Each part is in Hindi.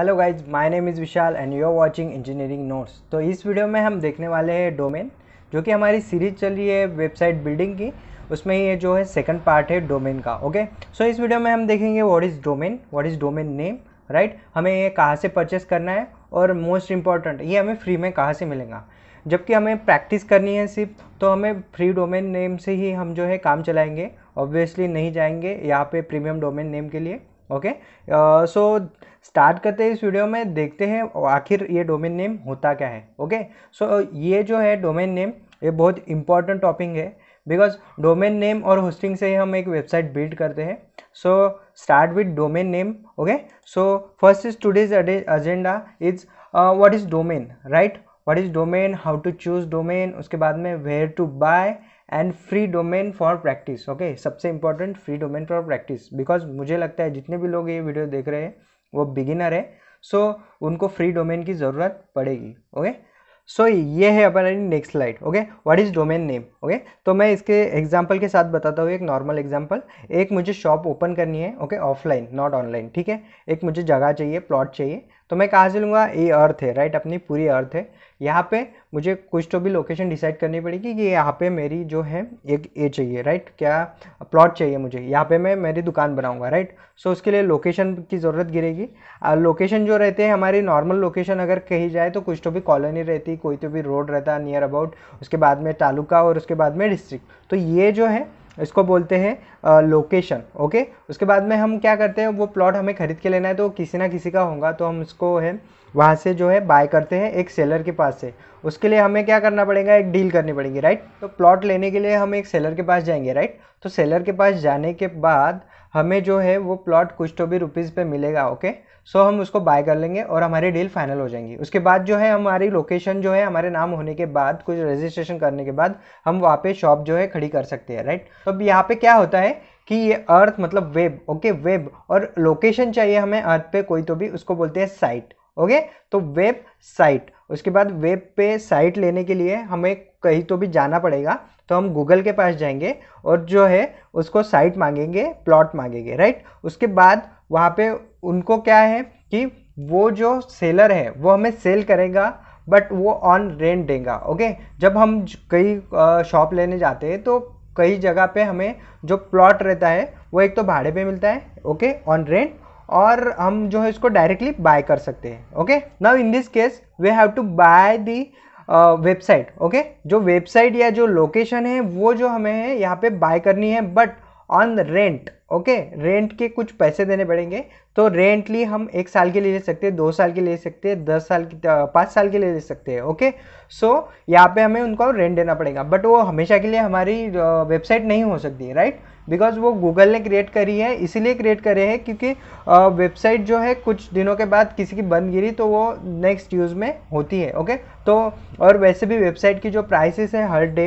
Hello guys my name is Vishal and you are watching engineering notes तो इस वीडियो में हम देखने वाले हैं डोमेन जो कि हमारी सीरीज चल रही है वेबसाइट बिल्डिंग की उसमें ये जो है सेकंड पार्ट है डोमेन का ओके okay? सो so, इस वीडियो में हम देखेंगे what is domain what is domain name right हमें ये कहाँ से परचेस करना है और मोस्ट इम्पॉर्टेंट ये हमें फ्री में कहाँ से मिलेगा जबकि हमें प्रैक्टिस करनी है सिर्फ तो हमें फ्री डोमेन नेम से ही हम जो है काम चलाएंगे ऑब्वियसली नहीं जाएंगे यहाँ पे प्रीमियम डोमेन नेम के लिए ओके सो स्टार्ट करते हैं इस वीडियो में देखते हैं आखिर ये डोमेन नेम होता क्या है ओके okay? सो so, ये जो है डोमेन नेम ये बहुत इंपॉर्टेंट टॉपिक है बिकॉज डोमेन नेम और होस्टिंग से ही हम एक वेबसाइट बिल्ड करते हैं so start with domain name okay so first is today's agenda is what is domain right what is domain how to choose domain उसके बाद में where to buy and free domain for practice okay सबसे important free domain for practice because मुझे लगता है जितने भी लोग ये वीडियो देख रहे हैं वो बिगिनर है सो so, उनको फ्री डोमेन की ज़रूरत पड़ेगी ओके okay? सो so, ये है हमारी next slide okay what is domain name okay तो मैं इसके एग्जांपल के साथ बताता हूँ एक नॉर्मल एग्जांपल एक मुझे शॉप ओपन करनी है ओके ऑफलाइन नॉट ऑनलाइन ठीक है एक मुझे जगह चाहिए प्लॉट चाहिए तो मैं कहाँ से लूँगा ये अर्थ है राइट अपनी पूरी अर्थ है यहाँ पे मुझे कुछ तो भी लोकेशन डिसाइड करनी पड़ेगी कि यहाँ पे मेरी जो है एक ए चाहिए राइट क्या प्लॉट चाहिए मुझे यहाँ पे मैं मेरी दुकान बनाऊँगा राइट सो उसके लिए लोकेशन की ज़रूरत गिरेगी लोकेशन जो रहते हैं हमारी नॉर्मल लोकेशन अगर कही जाए तो कुछ तो भी कॉलोनी रहती कोई तो भी रोड रहता नियर अबाउट उसके बाद में तालुका और उसके बाद में डिस्ट्रिक्ट तो ये जो है इसको बोलते हैं लोकेशन ओके उसके बाद में हम क्या करते हैं वो प्लॉट हमें ख़रीद के लेना है तो किसी ना किसी का होगा तो हम उसको है वहाँ से जो है बाय करते हैं एक सेलर के पास से उसके लिए हमें क्या करना पड़ेगा एक डील करनी पड़ेगी राइट तो प्लॉट लेने के लिए हम एक सेलर के पास जाएंगे राइट तो सेलर के पास जाने के बाद हमें जो है वो प्लॉट कुछ तो भी रुपीज़ पे मिलेगा ओके सो हम उसको बाय कर लेंगे और हमारी डील फाइनल हो जाएंगी उसके बाद जो है हमारी लोकेशन जो है हमारे नाम होने के बाद कुछ रजिस्ट्रेशन करने के बाद हम वहाँ पे शॉप जो है खड़ी कर सकते हैं राइट तो अब यहाँ पे क्या होता है कि ये अर्थ मतलब वेब ओके वेब और लोकेशन चाहिए हमें अर्थ पे कोई तो भी उसको बोलते हैं साइट ओके तो वेब साइट उसके बाद वेब पे साइट लेने के लिए हमें कहीं तो भी जाना पड़ेगा तो हम गूगल के पास जाएंगे और जो है उसको साइट मांगेंगे प्लॉट मांगेंगे राइट उसके बाद वहाँ पे उनको क्या है कि वो जो सेलर है वो हमें सेल करेगा बट वो ऑन रेंट देगा ओके जब हम कई शॉप लेने जाते हैं तो कई जगह पे हमें जो प्लॉट रहता है वो एक तो भाड़े पे मिलता है ओके ऑन रेंट और हम जो है इसको डायरेक्टली बाय कर सकते हैं okay now in this case we have to buy the website okay जो वेबसाइट या जो लोकेशन है वो जो हमें है यहाँ पे बाय करनी है but on rent okay rent के कुछ पैसे देने पड़ेंगे तो रेंट हम एक साल के लिए ले सकते हैं दो साल के ले सकते हैं दस साल की पाँच साल के लिए ले सकते हैं ओके सो यहाँ पे हमें उनको रेंट देना पड़ेगा बट वो हमेशा के लिए हमारी वेबसाइट नहीं हो सकती राइट बिकॉज वो गूगल ने क्रिएट करी है इसीलिए क्रिएट करे है क्योंकि वेबसाइट जो है कुछ दिनों के बाद किसी की बंद गिरी तो वो नेक्स्ट यूज़ में होती है ओके तो और वैसे भी वेबसाइट की जो प्राइसेस है हर डे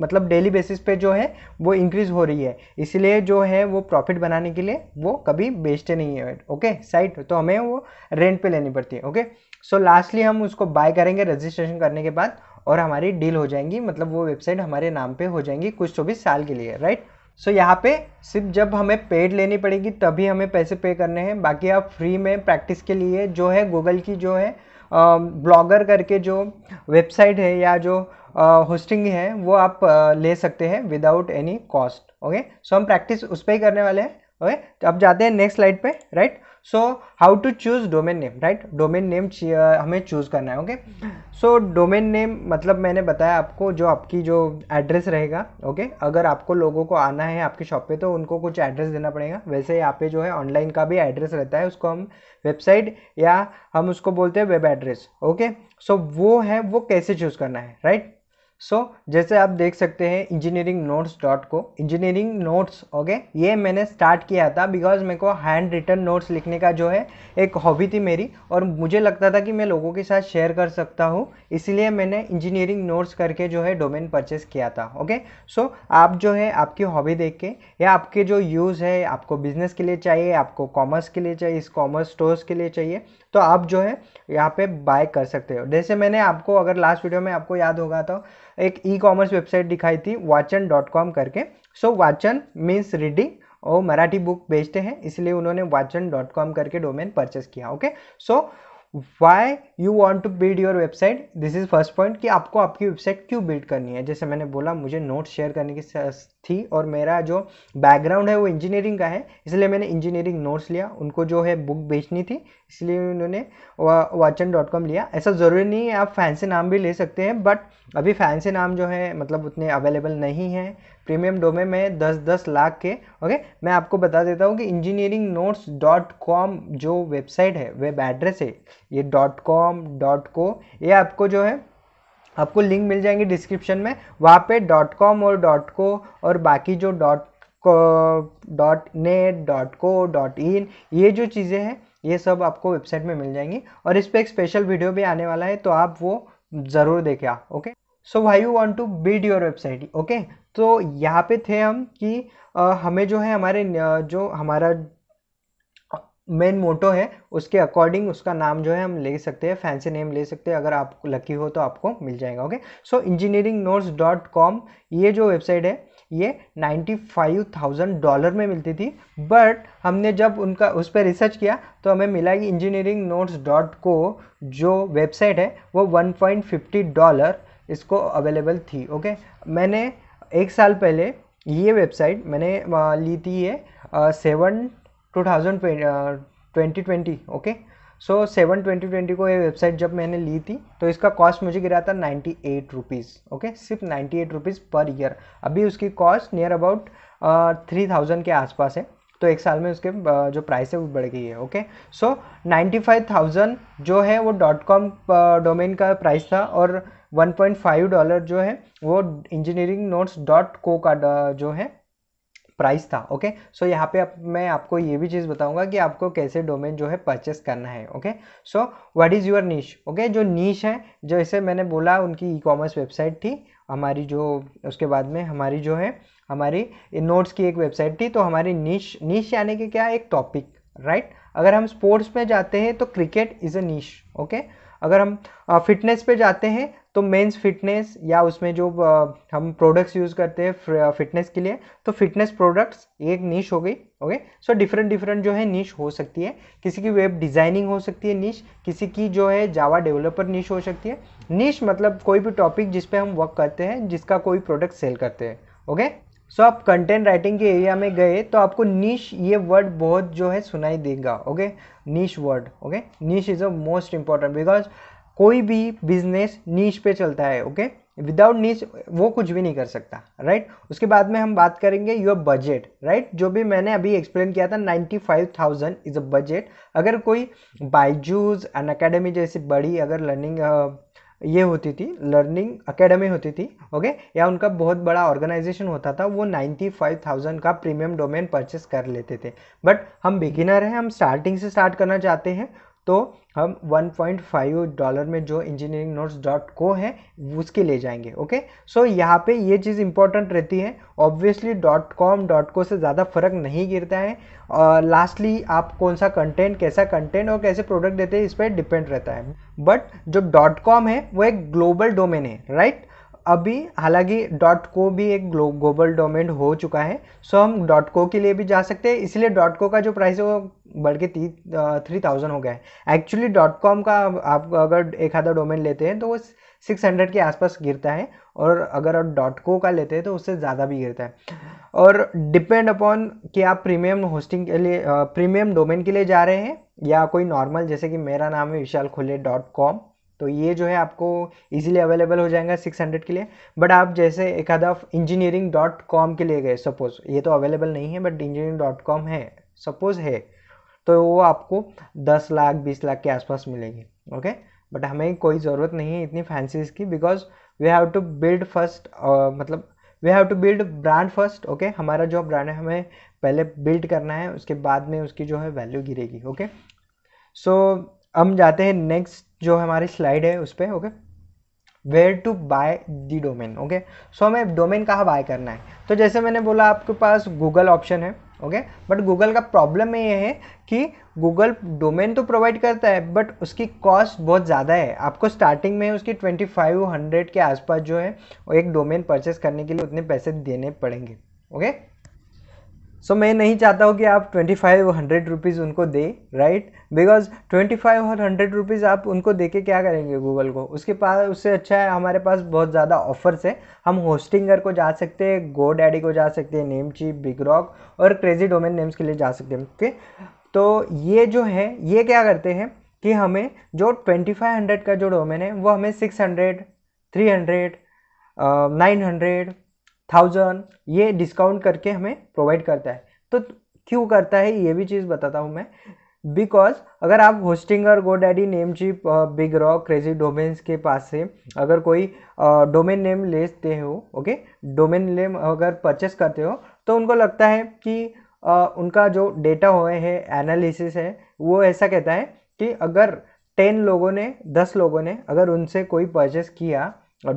मतलब डेली बेसिस पे जो है वो इंक्रीज़ हो रही है इसलिए जो है वो प्रॉफिट बनाने के लिए वो कभी बेचते नहीं है ओके साइट तो हमें वो रेंट पे लेनी पड़ती है ओके सो लास्टली हम उसको बाय करेंगे रजिस्ट्रेशन करने के बाद और हमारी डील हो जाएंगी मतलब वो वेबसाइट हमारे नाम पे हो जाएंगी कुछ चौबीस साल के लिए राइट सो so, यहाँ पे सिर्फ जब हमें पेड लेनी पड़ेगी तभी हमें पैसे पे करने हैं बाकी आप फ्री में प्रैक्टिस के लिए जो है गूगल की जो है ब्लॉगर करके जो वेबसाइट है या जो होस्टिंग है वो आप ले सकते हैं without any cost okay so हम प्रैक्टिस उस पर ही करने वाले हैं ओके तो अब जाते हैं नेक्स्ट स्लाइड पे right right? So how to choose domain name right domain name हमें चूज़ करना है ओके सो डोमेन नेम मतलब मैंने बताया आपको जो आपकी जो एड्रेस रहेगा ओके okay? अगर आपको लोगों को आना है आपकी शॉप पे तो उनको कुछ एड्रेस देना पड़ेगा वैसे यहाँ पे जो है ऑनलाइन का भी एड्रेस रहता है उसको हम वेबसाइट या हम उसको बोलते हैं वेब एड्रेस ओके सो वो है वो कैसे चूज़ करना है राइट right? सो so, जैसे आप देख सकते हैं engineering notes dot co engineering notes okay ये मैंने स्टार्ट किया था बिकॉज मेरे को हैंड रिटर्न नोट्स लिखने का जो है एक हॉबी थी मेरी और मुझे लगता था कि मैं लोगों के साथ शेयर कर सकता हूँ इसीलिए मैंने इंजीनियरिंग नोट्स करके जो है डोमेन परचेस किया था ओके सो so, आप जो है आपकी हॉबी देख के या आपके जो यूज़ है आपको बिजनेस के लिए चाहिए आपको कॉमर्स के लिए चाहिए इस कॉमर्स स्टोर्स के लिए चाहिए तो आप जो है यहाँ पर बाय कर सकते हो जैसे मैंने आपको अगर लास्ट वीडियो में आपको याद होगा तो एक ई कॉमर्स वेबसाइट दिखाई थी वाचन डॉट कॉम करके सो वाचन मीन्स रीडिंग और मराठी बुक बेचते हैं इसलिए उन्होंने वाचन डॉट कॉम करके डोमेन परचेस किया okay so why you want to build your website this is first point कि आपको आपकी वेबसाइट क्यों बिल्ड करनी है जैसे मैंने बोला मुझे नोट्स शेयर करने की थी और मेरा जो बैकग्राउंड है वो इंजीनियरिंग का है इसलिए मैंने इंजीनियरिंग नोट्स लिया उनको जो है बुक बेचनी थी इसलिए उन्होंने वाचन डॉट कॉम लिया ऐसा ज़रूरी नहीं है आप फैंसी नाम भी ले सकते हैं बट अभी फैंसी नाम जो है मतलब उतने अवेलेबल नहीं है प्रीमियम डोमेन में दस दस लाख के ओके मैं आपको बता देता हूँ कि इंजीनियरिंग नोट्स डॉट कॉम जो वेबसाइट है वेब एड्रेस है ये डॉट कॉम डॉट को ये आपको जो है आपको लिंक मिल जाएंगे डिस्क्रिप्शन में वहाँ पे डॉट कॉम और डॉट को और बाकी जो dot dot net dot co dot in ये जो चीज़ें हैं ये सब आपको वेबसाइट में मिल जाएंगी और इस पर एक स्पेशल वीडियो भी आने वाला है तो आप वो ज़रूर देखें okay so why you want to build your website okay तो यहाँ पे थे हम कि हमें जो है हमारे जो हमारा मेन मोटो है उसके अकॉर्डिंग उसका नाम जो है हम ले सकते हैं फैंसी नेम ले सकते हैं अगर आप लकी हो तो आपको मिल जाएगा okay so engineering notes dot com ये जो वेबसाइट है ये नाइन्टी फाइव थाउजेंड डॉलर में मिलती थी बट हमने जब उनका उस पर रिसर्च किया तो हमें मिला कि इंजीनियरिंग नोट्स डॉट को जो वेबसाइट है वो वन पॉइंट फिफ्टी डॉलर इसको अवेलेबल थी ओके मैंने एक साल पहले ये वेबसाइट मैंने ली थी है seven two thousand twenty twenty okay so seven twenty twenty को ये वेबसाइट जब मैंने ली थी तो इसका कॉस्ट मुझे गिरा था नाइन्टी एट रुपीज़ ओके सिर्फ ninety eight rupees per year अभी उसकी cost near about three thousand के आसपास है तो एक साल में उसके जो प्राइस है वो बढ़ गई है okay so ninety five thousand जो है वो डॉट कॉम डोमेन का प्राइस था और 1.5 डॉलर जो है वो इंजीनियरिंग नोट्स डॉट को का जो है प्राइस था ओके सो so, यहाँ पे आप, मैं आपको ये भी चीज़ बताऊंगा कि आपको कैसे डोमेन जो है परचेस करना है okay so what is your niche okay जो नीच है जैसे मैंने बोला उनकी ई कॉमर्स वेबसाइट थी हमारी जो उसके बाद में हमारी जो है हमारी नोट्स की एक वेबसाइट थी तो हमारी नीच नीच यानी कि क्या एक टॉपिक राइट right? अगर हम स्पोर्ट्स में जाते हैं तो cricket is a niche okay अगर हम फिटनेस पे जाते हैं तो मेंस फिटनेस या उसमें जो हम प्रोडक्ट्स यूज़ करते हैं फिटनेस के लिए तो फिटनेस प्रोडक्ट्स एक नीच हो गई ओके सो डिफरेंट डिफरेंट जो है नीच हो सकती है किसी की वेब डिज़ाइनिंग हो सकती है नीच किसी की जो है जावा डेवलपर नीच हो सकती है नीच मतलब कोई भी टॉपिक जिस हम वर्क करते हैं जिसका कोई प्रोडक्ट सेल करते हैं ओके सो आप कंटेंट राइटिंग के एरिया में गए तो आपको नीश ये वर्ड बहुत जो है सुनाई देगा okay niche word okay niche is a most important because कोई भी बिजनेस नीच पे चलता है ओके विदाउट नीच वो कुछ भी नहीं कर सकता राइट उसके बाद में हम बात करेंगे योर बजट राइट जो भी मैंने अभी एक्सप्लेन किया था ninety five thousand is a budget अगर कोई बाइजूज अन अकेडमी जैसी बड़ी अगर लर्निंग ये होती थी लर्निंग अकेडमी होती थी ओके या उनका बहुत बड़ा ऑर्गेनाइजेशन होता था वो नाइन्टी फाइव थाउजेंड का प्रीमियम डोमेन परचेस कर लेते थे बट हम बिगिनर हैं हम स्टार्टिंग से स्टार्ट करना चाहते हैं तो हम 1.5 डॉलर में जो इंजीनियरिंग नोट्स डॉट को है उसके ले जाएंगे ओके सो so, यहाँ पे ये चीज़ इंपॉर्टेंट रहती है ऑब्वियसली डॉट कॉम डॉट को से ज़्यादा फ़र्क नहीं गिरता है और लास्टली आप कौन सा कंटेंट कैसा कंटेंट और कैसे प्रोडक्ट देते हैं इस पर डिपेंड रहता है बट जो डॉट कॉम है वो एक ग्लोबल डोमेन है राइट right? अभी हालांकि डॉट को भी एक ग्लोबल डोमेन हो चुका है सो हम डॉट को के लिए भी जा सकते हैं इसलिए डॉट को का जो प्राइस है वो बढ़ के ती थ्री थाउजेंड हो गया है एक्चुअली डॉट कॉम का आप अगर एक आधा डोमेन लेते हैं तो वो सिक्स हंड्रेड के आसपास गिरता है और अगर आप डॉट को का लेते हैं तो उससे ज़्यादा भी गिरता है और डिपेंड अपॉन कि आप प्रीमियम होस्टिंग के लिए प्रीमियम डोमेन के लिए जा रहे हैं या कोई नॉर्मल जैसे कि मेरा नाम है विशाल खुले डॉट कॉम तो ये जो है आपको इजीली अवेलेबल हो जाएगा 600 के लिए बट आप जैसे एक आधा इंजीनियरिंग डॉट कॉम के लिए गए सपोज़ ये तो अवेलेबल नहीं है बट इंजीनियरिंग डॉट कॉम है सपोज़ है तो वो आपको 10 लाख 20 लाख के आसपास मिलेगी ओके बट हमें कोई ज़रूरत नहीं है इतनी फैंसीज की because we have to build first मतलब we have to build brand first okay हमारा जो ब्रांड है हमें पहले बिल्ड करना है उसके बाद में उसकी जो है वैल्यू गिरेगी ओके okay? सो so, हम जाते हैं नेक्स्ट जो हमारी स्लाइड है उस पर okay where to buy the domain okay so हमें डोमेन कहाँ बाय करना है तो जैसे मैंने बोला आपके पास गूगल ऑप्शन है ओके बट गूगल का प्रॉब्लम ये है कि गूगल डोमेन तो प्रोवाइड करता है बट उसकी कॉस्ट बहुत ज़्यादा है आपको स्टार्टिंग में उसकी ट्वेंटी फाइव हंड्रेड के आसपास जो है एक डोमेन परचेस करने के लिए उतने पैसे देने पड़ेंगे ओके सो so, मैं नहीं चाहता हूँ कि आप ट्वेंटी फाइव हंड्रेड रुपीज़ उनको दे राइट बिकॉज ट्वेंटी फाइव और हंड्रेड रुपीज़ आप उनको दे के क्या करेंगे गूगल को उसके पास उससे अच्छा है हमारे पास बहुत ज़्यादा ऑफर्स है हम होस्टिंगर को जा सकते हैं गो डैडी को जा सकते हैं नेम चीप बिग रॉक और क्रेजी डोमेन नेम्स के लिए जा सकते हैं ओके तो ये जो है ये क्या करते हैं कि हमें जो ट्वेंटी फाइव हंड्रेड का जो डोमेन है वो हमें six hundred three hundred nine hundred thousand ये डिस्काउंट करके हमें प्रोवाइड करता है तो क्यों करता है ये भी चीज़ बताता हूँ मैं बिकॉज अगर आप होस्टिंग और GoDaddy Namecheap BigRock crazy domains के पास से अगर कोई डोमेन नेम लेते हो ओके डोमेन नेम अगर परचेस करते हो तो उनको लगता है कि आ, उनका जो डेटा हुए है एनालिसिस है वो ऐसा कहता है कि अगर टेन लोगों ने दस लोगों ने अगर उनसे कोई परचेस किया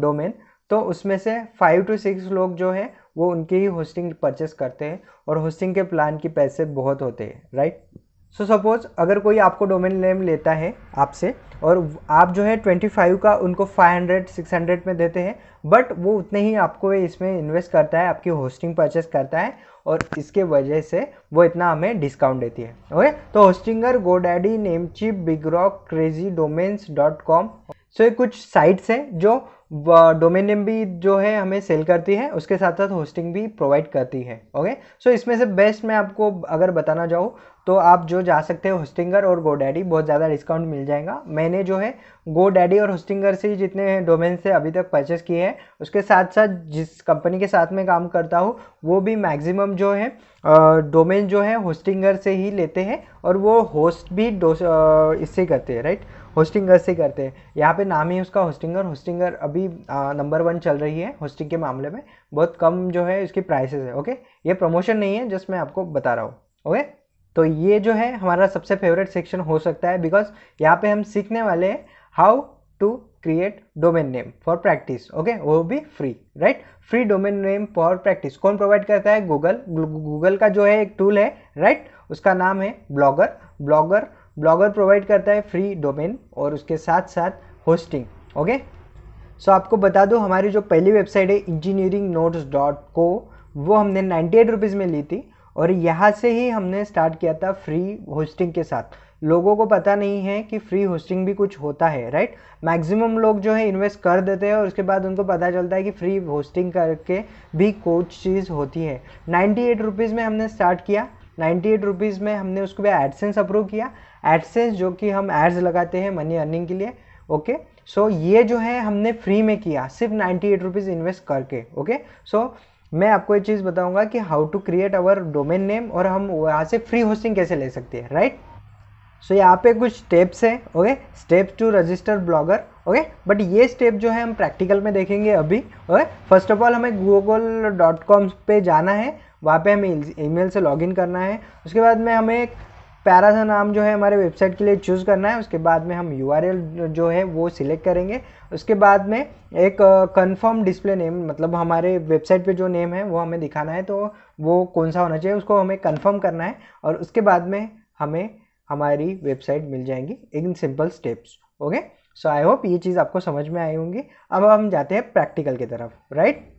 डोमेन तो उसमें से फाइव टू सिक्स लोग जो हैं वो उनकी ही होस्टिंग परचेस करते हैं और होस्टिंग के प्लान के पैसे बहुत होते हैं राइट सो सपोज़ अगर कोई आपको डोमेन नेम लेता है आपसे और आप जो है ट्वेंटी फाइव का उनको फाइव हंड्रेड सिक्स हंड्रेड में देते हैं बट वो उतने ही आपको इसमें इन्वेस्ट करता है आपकी होस्टिंग परचेस करता है और इसके वजह से वो इतना हमें डिस्काउंट देती है ओके तो Hostinger GoDaddy Namecheap BigRock crazy domains dot com so ये कुछ साइट्स हैं जो डोमेन नेम भी जो है हमें सेल करती है उसके साथ साथ होस्टिंग भी प्रोवाइड करती है ओके सो so, इसमें से बेस्ट मैं आपको अगर बताना चाहूँ तो आप जो जा सकते हैं होस्टिंगर और गो डैडी बहुत ज़्यादा डिस्काउंट मिल जाएगा मैंने जो है गो डैडी और होस्टिंगर से जितने डोमेन से अभी तक परचेस किए हैं उसके साथ साथ जिस कंपनी के साथ मैं काम करता हूँ वो भी मैक्सिमम जो है डोमेन जो है होस्टिंगर से ही लेते हैं और वो होस्ट भी इससे करते हैं राइट होस्टिंगर से करते हैं यहाँ पे नाम ही उसका होस्टिंगर होस्टिंगर अभी नंबर वन चल रही है होस्टिंग के मामले में बहुत कम जो है इसकी प्राइसेस है ओके ये प्रमोशन नहीं है जस्ट मैं आपको बता रहा हूँ ओके तो ये जो है हमारा सबसे फेवरेट सेक्शन हो सकता है बिकॉज यहाँ पर हम सीखने वाले हैं how to create domain name for practice okay वो भी free right free domain name for practice कौन प्रोवाइड करता है गूगल गूगल का जो है एक टूल है राइट right? उसका नाम है ब्लॉगर ब्लॉगर ब्लॉगर प्रोवाइड करता है फ्री डोमेन और उसके साथ साथ होस्टिंग ओके सो आपको बता दो हमारी जो पहली वेबसाइट है इंजीनियरिंग नोट्स डॉट को वो हमने नाइन्टी एट रुपीज़ में ली थी और यहाँ से ही हमने स्टार्ट किया था फ्री होस्टिंग के साथ लोगों को पता नहीं है कि फ्री होस्टिंग भी कुछ होता है राइट मैक्सिमम लोग जो है इन्वेस्ट कर देते हैं और उसके बाद उनको पता चलता है कि फ्री होस्टिंग करके भी कुछ चीज़ होती है नाइन्टी एट रुपीज़ में हमने स्टार्ट किया नाइन्टी एट रुपीज़ में हमने उसको भी एडसेंस अप्रूव किया एडसेंस जो कि हम एड्स लगाते हैं मनी अर्निंग के लिए ओके सो so, ये जो है हमने फ्री में किया सिर्फ नाइन्टी एट रुपीज़ इन्वेस्ट करके ओके सो so, मैं आपको एक चीज़ बताऊंगा कि how to create our domain name और हम वहाँ से फ्री होस्टिंग कैसे ले सकते हैं राइट सो यहाँ पे कुछ स्टेप्स हैं okay step to register Blogger okay but ये स्टेप जो है हम प्रैक्टिकल में देखेंगे अभी ओके फर्स्ट ऑफ ऑल हमें गूगल डॉट कॉम पर जाना है वहाँ पे हमें ईमेल से लॉगिन करना है उसके बाद में हमें प्यारा सा नाम जो है हमारे वेबसाइट के लिए चूज़ करना है उसके बाद में हम यू जो है वो सिलेक्ट करेंगे उसके बाद में एक कंफर्म डिस्प्ले नेम मतलब हमारे वेबसाइट पे जो नेम है वो हमें दिखाना है तो वो कौन सा होना चाहिए उसको हमें कंफर्म करना है और उसके बाद में हमें हमारी वेबसाइट मिल जाएंगी in simple steps okay so I hope ये चीज़ आपको समझ में आई होंगी अब हम जाते हैं प्रैक्टिकल की तरफ राइट